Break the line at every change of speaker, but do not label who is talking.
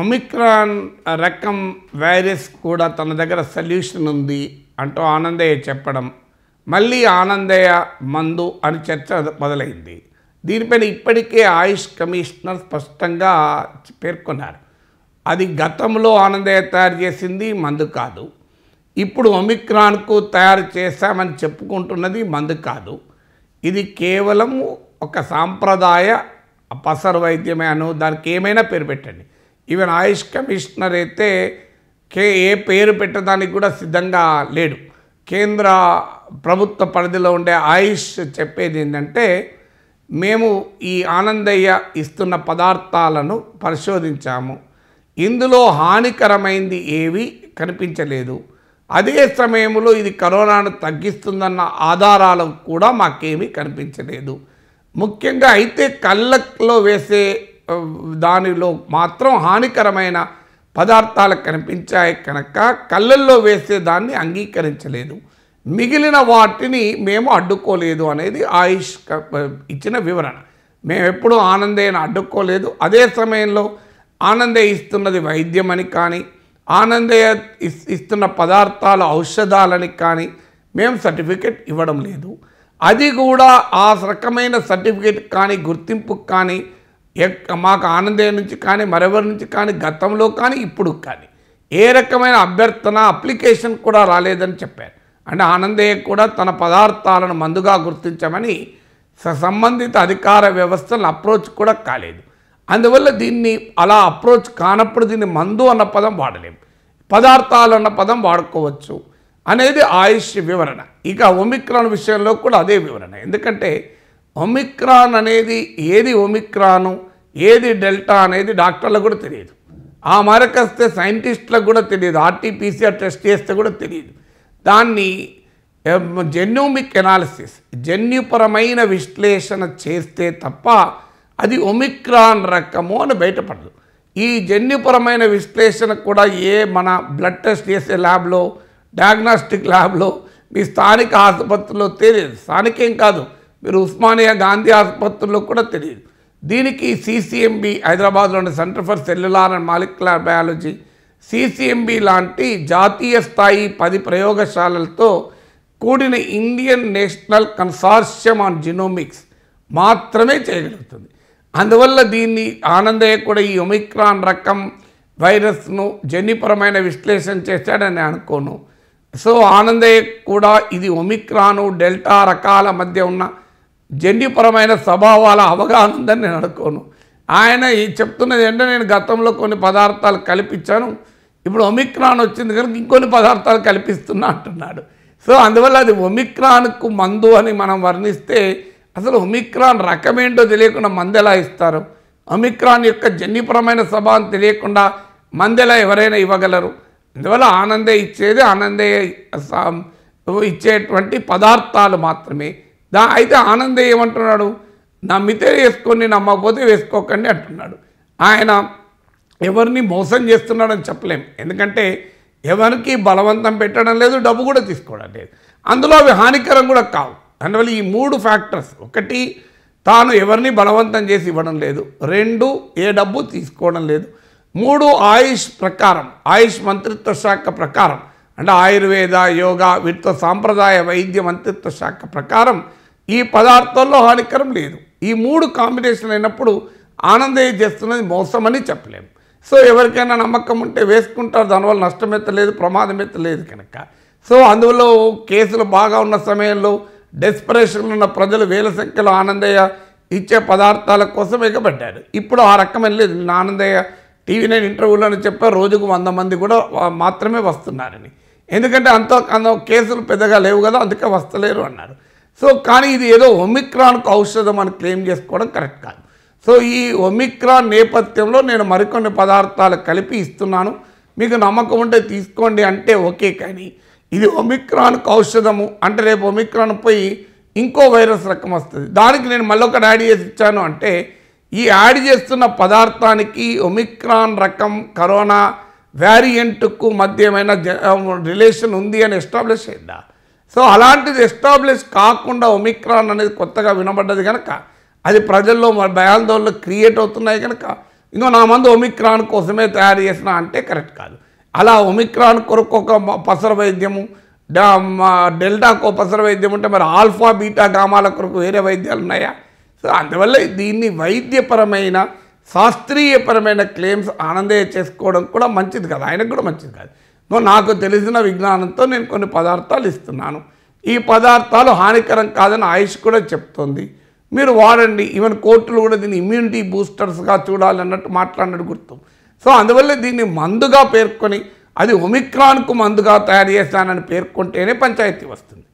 Omicron రకం virus కూడా తన దగ్గర సొల్యూషన్ ఉంది అంటూ ఆనందయ్య చెప్పడం మళ్ళీ ఆనందయ్య మందు అని చర్చ మొదలైంది దీనిపైన ఇప్పటికే ఆయుష్ కమిషనర్ స్పష్టంగా పేర్కొన్నారు అది గతంలో ఆనందయ్య తయారు చేసింది మందు కాదు ఇప్పుడు ఒమిక్రాన్కు తయారు చేశామని చెప్పుకుంటున్నది మందు కాదు ఇది కేవలం ఒక సాంప్రదాయ పసర వైద్యమే అను దానికి ఏమైనా పేరు పెట్టండి ఈవెన్ ఆయుష్ కమిషనర్ అయితే కే ఏ పేరు పెట్టడానికి కూడా సిద్ధంగా లేడు కేంద్ర ప్రభుత్వ పరిధిలో ఉండే ఆయుష్ చెప్పేది ఏంటంటే మేము ఈ ఆనందయ్య ఇస్తున్న పదార్థాలను పరిశోధించాము ఇందులో హానికరమైంది ఏవి కనిపించలేదు అదే సమయంలో ఇది కరోనాను తగ్గిస్తుందన్న ఆధారాలు కూడా మాకేమీ కనిపించలేదు ముఖ్యంగా అయితే కళ్ళలో వేసే దానిలో మాత్రం హానికరమైన పదార్థాలు కనిపించాయి కనుక కళ్ళల్లో వేసే దాన్ని అంగీకరించలేదు మిగిలిన వాటిని మేము అడ్డుకోలేదు అనేది ఆయుష్ ఇచ్చిన వివరణ మేము ఎప్పుడూ ఆనందేను అడ్డుకోలేదు అదే సమయంలో ఆనందే ఇస్తున్నది వైద్యమని కానీ ఆనందయ్య ఇస్తున్న పదార్థాలు ఔషధాలని కానీ మేము సర్టిఫికెట్ ఇవ్వడం లేదు అది కూడా ఆ రకమైన సర్టిఫికేట్ కానీ గుర్తింపు కానీ మాకు ఆనందే నుంచి కానీ మరెవరి నుంచి కానీ గతంలో కానీ ఇప్పుడు కానీ ఏ రకమైన అభ్యర్థన అప్లికేషన్ కూడా రాలేదని చెప్పారు అంటే ఆనందయ్య కూడా తన పదార్థాలను మందుగా గుర్తించమని సంబంధిత అధికార వ్యవస్థను అప్రోచ్ కూడా కాలేదు అందువల్ల దీన్ని అలా అప్రోచ్ కానప్పుడు దీన్ని మందు అన్న పదం వాడలేము పదార్థాలు అన్న పదం వాడుకోవచ్చు అనేది ఆయుష్ వివరణ ఇక ఒమిక్రాన్ విషయంలో కూడా అదే వివరణ ఎందుకంటే ఒమిక్రాన్ అనేది ఏది ఒమిక్రాను ఏది డెల్టా అనేది డాక్టర్లకు కూడా తెలియదు ఆ మరకస్తే సైంటిస్టులకు కూడా తెలియదు ఆర్టీపీసీఆర్ టెస్ట్ చేస్తే కూడా తెలియదు దాన్ని జెన్యూమిక్ ఎనాలిసిస్ జన్యుపరమైన విశ్లేషణ చేస్తే తప్ప అది ఒమిక్రాన్ రకము అని బయటపడదు ఈ జన్యుపరమైన విశ్లేషణ కూడా ఏ మన బ్లడ్ టెస్ట్ చేసే ల్యాబ్లో డయాగ్నాస్టిక్ ల్యాబ్లో మీ స్థానిక ఆసుపత్రిలో తెలియదు స్థానికేం కాదు మీరు ఉస్మానియా గాంధీ ఆసుపత్రుల్లో కూడా తెలియదు దీనికి సిసిఎంబి హైదరాబాద్లో ఉన్న centre for cellular and molecular biology CCMB లాంటి జాతీయ స్థాయి పది ప్రయోగశాలలతో కూడిన Indian national consortium on genomics మాత్రమే చేయగలుగుతుంది అందువల్ల దీన్ని ఆనందయ్య కూడా ఈ ఒమిక్రాన్ రకం వైరస్ను జన్యుపరమైన విశ్లేషణ చేశాడని అనుకోను సో ఆనందయ్య కూడా ఇది ఒమిక్రాను డెల్టా రకాల మధ్య ఉన్న జన్యుపరమైన స్వభావాల అవగాహన ఉందని నేను అనుకోను ఆయన ఈ చెప్తున్నది ఏంటంటే నేను గతంలో కొన్ని పదార్థాలు కల్పించాను ఇప్పుడు ఒమిక్రాన్ వచ్చింది కనుక ఇంకొన్ని పదార్థాలు కల్పిస్తున్నా అంటున్నాడు సో అందువల్ల అది ఒమిక్రాన్కు మందు అని మనం వర్ణిస్తే అసలు ఒమిక్రాన్ రకమేంటో తెలియకుండా ఎలా ఇస్తారు ఒమిక్రాన్ యొక్క జన్యుపరమైన స్వభావం తెలియకుండా మందెలా ఎవరైనా ఇవ్వగలరు అందువల్ల ఆనందే ఇచ్చేది ఆనందే ఇచ్చేటువంటి పదార్థాలు మాత్రమే దా అయితే ఆనందే ఏమంటున్నాడు నా నమ్మితే వేసుకొని నమ్మకపోతే వేసుకోకండి అంటున్నాడు ఆయన ఎవరిని మోసం చేస్తున్నాడని చెప్పలేం ఎందుకంటే ఎవరికి బలవంతం పెట్టడం లేదు డబ్బు కూడా తీసుకోవడం లేదు అందులో అవి హానికరం కూడా కావు అందువల్ల ఈ మూడు ఫ్యాక్టర్స్ ఒకటి తాను ఎవరిని బలవంతం చేసి ఇవ్వడం లేదు రెండు ఏ డబ్బు తీసుకోవడం లేదు మూడు ఆయుష్ ప్రకారం ఆయుష్ మంత్రిత్వ శాఖ ప్రకారం అంటే ఆయుర్వేద యోగా వీటితో సాంప్రదాయ వైద్య మంత్రిత్వ శాఖ ప్రకారం ఈ పదార్థాల్లో హానికరం లేదు ఈ మూడు కాంబినేషన్ అయినప్పుడు ఆనందయ్య చేస్తున్నది మోసమని చెప్పలేము సో ఎవరికైనా నమ్మకం ఉంటే వేసుకుంటారు దానివల్ల నష్టం ఎత్తలేదు ప్రమాదం ఎత్తలేదు కనుక సో అందులో కేసులు బాగా ఉన్న సమయంలో డెస్పరేషన్లో ఉన్న ప్రజలు వేల సంఖ్యలో ఆనందయ్య ఇచ్చే పదార్థాల కోసం ఎగబడ్డారు ఇప్పుడు ఆ రకమైన లేదు నిన్న ఆనందయ్య టీవీ నైన్ అని చెప్పారు రోజుకు వంద మంది కూడా మాత్రమే వస్తున్నారని ఎందుకంటే అంత కేసులు పెద్దగా లేవు కదా అందుకే వస్తలేరు అన్నారు సో కానీ ఇది ఏదో ఒమిక్రాన్కు ఔషధం అని క్లెయిమ్ చేసుకోవడం కరెక్ట్ కాదు సో ఈ ఒమిక్రాన్ నేపథ్యంలో నేను మరికొన్ని పదార్థాలు కలిపి ఇస్తున్నాను మీకు నమ్మకం ఉంటే తీసుకోండి అంటే ఓకే కానీ ఇది ఒమిక్రాన్కు ఔషధము అంటే రేపు ఒమిక్రాన్ పోయి ఇంకో వైరస్ రకం వస్తుంది దానికి నేను మళ్ళొకటి యాడ్ చేసి ఇచ్చాను అంటే ఈ యాడ్ చేస్తున్న పదార్థానికి ఒమిక్రాన్ రకం కరోనా వ్యారియంట్కు మధ్య ఏమైనా రిలేషన్ ఉంది అని ఎస్టాబ్లిష్ అయిందా సో అలాంటిది ఎస్టాబ్లిష్ కాకుండా ఒమిక్రాన్ అనేది కొత్తగా వినబడ్డది కనుక అది ప్రజల్లో భయాందోళనలు క్రియేట్ అవుతున్నాయి కనుక ఇంకో నా మంది ఒమిక్రాన్ కోసమే తయారు చేసిన అంటే కరెక్ట్ కాదు అలా ఒమిక్రాన్ కొరకు ఒక పసర వైద్యము డెల్టాకు పసర వైద్యం ఉంటే మరి ఆల్ఫా బీటా గామాల కొరకు వేరే వైద్యాలు ఉన్నాయా సో అందువల్ల దీన్ని వైద్యపరమైన శాస్త్రీయపరమైన క్లెయిమ్స్ ఆనందే చేసుకోవడం కూడా మంచిది కాదు ఆయనకు కూడా మంచిది కాదు నాకు తెలిసిన విజ్ఞానంతో నేను కొన్ని పదార్థాలు ఇస్తున్నాను ఈ పదార్థాలు హానికరం కాదని ఆయుష్ కూడా చెప్తోంది మీరు వాడండి ఈవెన్ కోర్టులు కూడా దీన్ని ఇమ్యూనిటీ బూస్టర్స్గా చూడాలన్నట్టు మాట్లాడినట్టు గుర్తు సో అందువల్ల దీన్ని మందుగా పేర్కొని అది ఒమిక్రాన్కు మందుగా తయారు చేస్తానని పేర్కొంటేనే పంచాయతీ వస్తుంది